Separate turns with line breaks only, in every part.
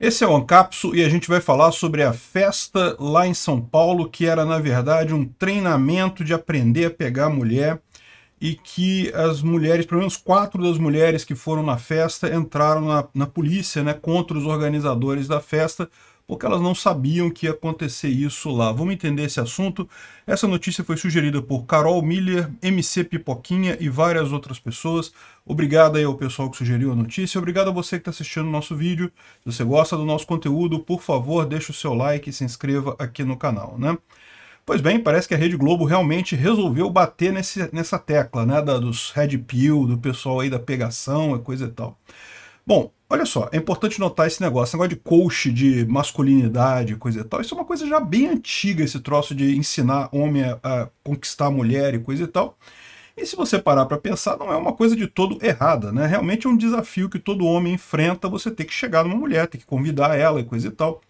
Esse é o AnCapsu e a gente vai falar sobre a festa lá em São Paulo, que era, na verdade, um treinamento de aprender a pegar mulher e que as mulheres, pelo menos quatro das mulheres que foram na festa, entraram na, na polícia né, contra os organizadores da festa porque elas não sabiam que ia acontecer isso lá. Vamos entender esse assunto? Essa notícia foi sugerida por Carol Miller, MC Pipoquinha e várias outras pessoas. Obrigado aí ao pessoal que sugeriu a notícia. Obrigado a você que está assistindo o nosso vídeo. Se você gosta do nosso conteúdo, por favor, deixe o seu like e se inscreva aqui no canal, né? Pois bem, parece que a Rede Globo realmente resolveu bater nesse, nessa tecla, né? Da, dos Red Pill, do pessoal aí da pegação e coisa e tal. Bom, olha só, é importante notar esse negócio, esse negócio de coach de masculinidade, coisa e tal. Isso é uma coisa já bem antiga, esse troço de ensinar homem a, a conquistar a mulher e coisa e tal. E se você parar para pensar, não é uma coisa de todo errada, né? Realmente é um desafio que todo homem enfrenta, você ter que chegar numa mulher, ter que convidar ela e coisa e tal.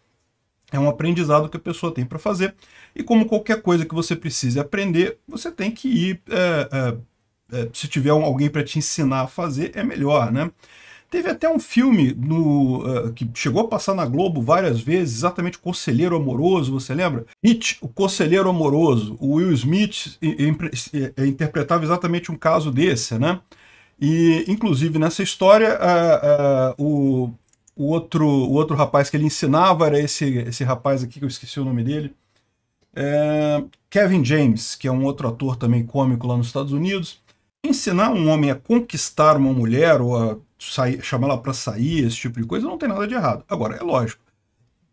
É um aprendizado que a pessoa tem para fazer. E como qualquer coisa que você precise aprender, você tem que ir. É, é, é, se tiver alguém para te ensinar a fazer, é melhor, né? Teve até um filme no, uh, que chegou a passar na Globo várias vezes, exatamente o Conselheiro Amoroso, você lembra? It, o Conselheiro Amoroso. O Will Smith é, interpretava exatamente um caso desse, né? E, inclusive, nessa história, uh, uh, o, o, outro, o outro rapaz que ele ensinava era esse, esse rapaz aqui, que eu esqueci o nome dele, é Kevin James, que é um outro ator também cômico lá nos Estados Unidos. Ensinar um homem a conquistar uma mulher ou a sair, chamar ela para sair, esse tipo de coisa, não tem nada de errado. Agora, é lógico.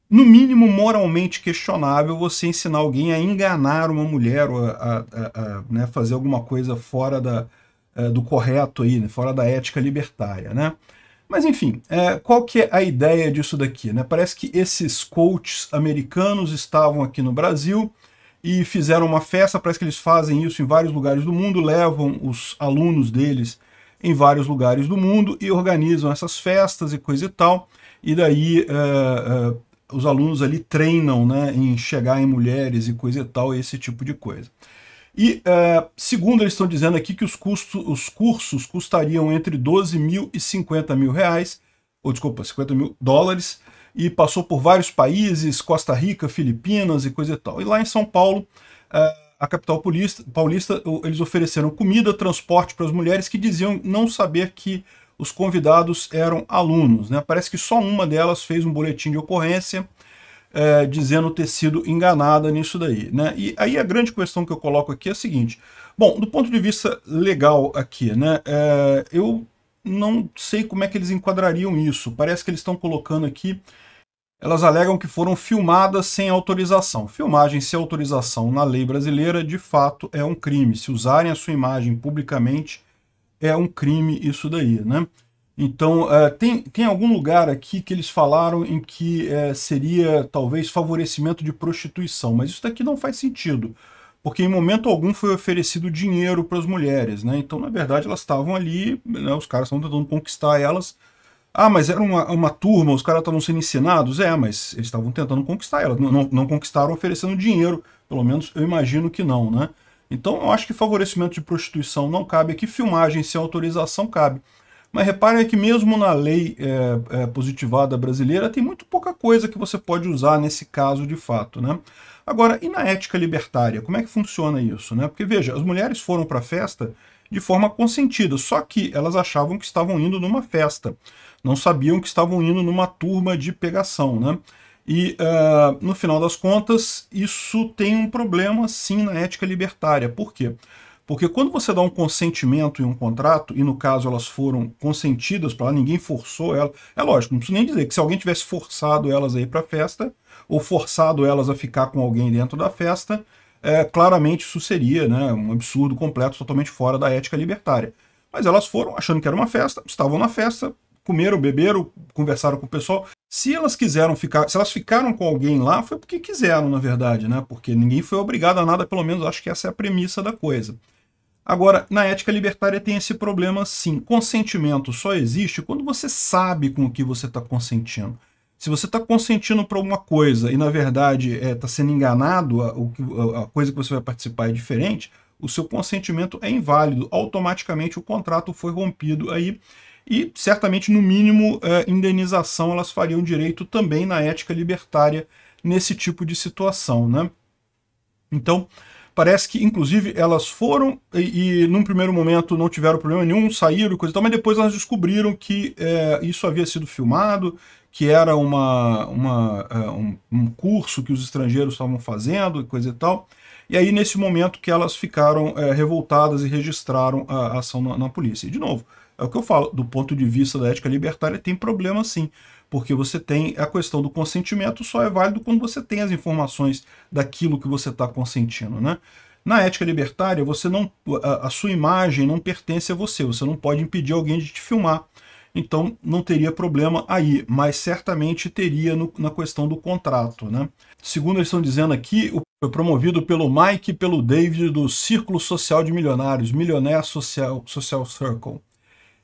No mínimo moralmente questionável você ensinar alguém a enganar uma mulher ou a, a, a, a né, fazer alguma coisa fora da, eh, do correto aí, né, fora da ética libertária, né? Mas enfim, é, qual que é a ideia disso daqui? Né? Parece que esses coaches americanos estavam aqui no Brasil e fizeram uma festa, parece que eles fazem isso em vários lugares do mundo, levam os alunos deles em vários lugares do mundo e organizam essas festas e coisa e tal. E daí eh, eh, os alunos ali treinam né, em chegar em mulheres e coisa e tal, esse tipo de coisa. E eh, segundo eles estão dizendo aqui que os, custos, os cursos custariam entre 12 mil e 50 mil reais, ou desculpa, 50 mil dólares, e passou por vários países, Costa Rica, Filipinas e coisa e tal. E lá em São Paulo, a capital paulista, paulista eles ofereceram comida, transporte para as mulheres que diziam não saber que os convidados eram alunos. Né? Parece que só uma delas fez um boletim de ocorrência é, dizendo ter sido enganada nisso daí. Né? E aí a grande questão que eu coloco aqui é a seguinte. Bom, do ponto de vista legal aqui, né, é, eu não sei como é que eles enquadrariam isso. Parece que eles estão colocando aqui elas alegam que foram filmadas sem autorização. Filmagem sem autorização na lei brasileira, de fato, é um crime. Se usarem a sua imagem publicamente, é um crime isso daí, né? Então, é, tem, tem algum lugar aqui que eles falaram em que é, seria, talvez, favorecimento de prostituição, mas isso daqui não faz sentido, porque em momento algum foi oferecido dinheiro para as mulheres, né? Então, na verdade, elas estavam ali, né, os caras estão tentando conquistar elas, ah, mas era uma, uma turma, os caras estavam sendo ensinados? É, mas eles estavam tentando conquistar ela. Não, não conquistaram oferecendo dinheiro. Pelo menos eu imagino que não, né? Então eu acho que favorecimento de prostituição não cabe aqui, filmagem sem autorização cabe. Mas reparem que mesmo na lei é, é, positivada brasileira tem muito pouca coisa que você pode usar nesse caso de fato, né? Agora, e na ética libertária? Como é que funciona isso, né? Porque veja, as mulheres foram para a festa de forma consentida, só que elas achavam que estavam indo numa festa, não sabiam que estavam indo numa turma de pegação, né? E, uh, no final das contas, isso tem um problema, sim, na ética libertária. Por quê? Porque quando você dá um consentimento em um contrato, e no caso elas foram consentidas para lá, ninguém forçou ela, é lógico, não preciso nem dizer que se alguém tivesse forçado elas a ir para a festa, ou forçado elas a ficar com alguém dentro da festa, é, claramente isso seria né, um absurdo completo, totalmente fora da ética libertária. Mas elas foram achando que era uma festa, estavam na festa, comeram, beberam, conversaram com o pessoal. Se elas quiseram ficar, se elas ficaram com alguém lá, foi porque quiseram, na verdade, né? Porque ninguém foi obrigado a nada, pelo menos acho que essa é a premissa da coisa. Agora, na ética libertária tem esse problema sim. Consentimento só existe quando você sabe com o que você está consentindo. Se você está consentindo para alguma coisa e, na verdade, está é, tá sendo enganado, a, a coisa que você vai participar é diferente, o seu consentimento é inválido. Automaticamente o contrato foi rompido aí e certamente, no mínimo, é, indenização elas fariam direito também na ética libertária nesse tipo de situação. Né? Então, parece que, inclusive, elas foram e, e num primeiro momento não tiveram problema nenhum, saíram e coisa e tal, mas depois elas descobriram que é, isso havia sido filmado, que era uma, uma eh, um, um, curso que os estrangeiros estavam fazendo e coisa e tal. E aí, nesse momento, que elas ficaram é, revoltadas e registraram a, a ação na, na, polícia. E, de novo, é o que eu falo, do ponto de vista da ética libertária, tem problema sim, porque você tem a questão do consentimento só é válido quando você tem as informações daquilo que você está consentindo, né? Na ética libertária, você não, a, a sua imagem não pertence a você, você não pode impedir alguém de te filmar então não teria problema aí, mas certamente teria no, na questão do contrato. Né? Segundo eles estão dizendo aqui, foi promovido pelo Mike e pelo David do Círculo Social de Milionários, Millionaire Social, Social Circle.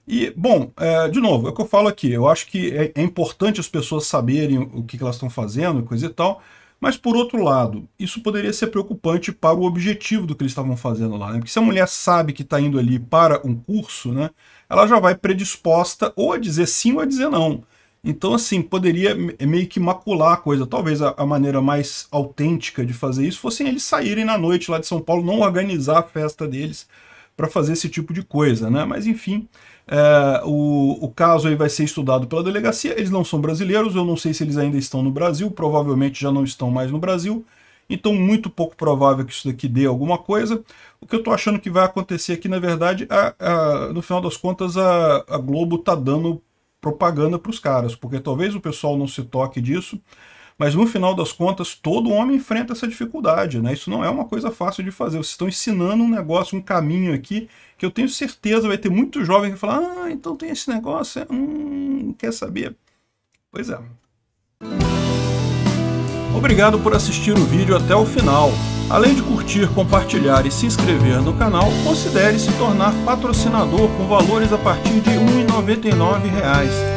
E, bom, é, de novo, é o que eu falo aqui, eu acho que é, é importante as pessoas saberem o que, que elas estão fazendo, coisa e tal, mas, por outro lado, isso poderia ser preocupante para o objetivo do que eles estavam fazendo lá. Né? Porque se a mulher sabe que está indo ali para um curso, né, ela já vai predisposta ou a dizer sim ou a dizer não. Então, assim, poderia é meio que macular a coisa. Talvez a, a maneira mais autêntica de fazer isso fosse eles saírem na noite lá de São Paulo, não organizar a festa deles, para fazer esse tipo de coisa, né? Mas enfim, é, o, o caso aí vai ser estudado pela delegacia. Eles não são brasileiros, eu não sei se eles ainda estão no Brasil, provavelmente já não estão mais no Brasil. Então, muito pouco provável que isso daqui dê alguma coisa. O que eu estou achando que vai acontecer aqui, na verdade, a, é, a, é, no final das contas, a, a Globo está dando propaganda para os caras, porque talvez o pessoal não se toque disso. Mas no final das contas, todo homem enfrenta essa dificuldade, né? Isso não é uma coisa fácil de fazer. Vocês estão ensinando um negócio, um caminho aqui, que eu tenho certeza vai ter muito jovem que falar: ah, então tem esse negócio, é, hum, quer saber? Pois é. Obrigado por assistir o vídeo até o final. Além de curtir, compartilhar e se inscrever no canal, considere se tornar patrocinador com valores a partir de R$ 1,99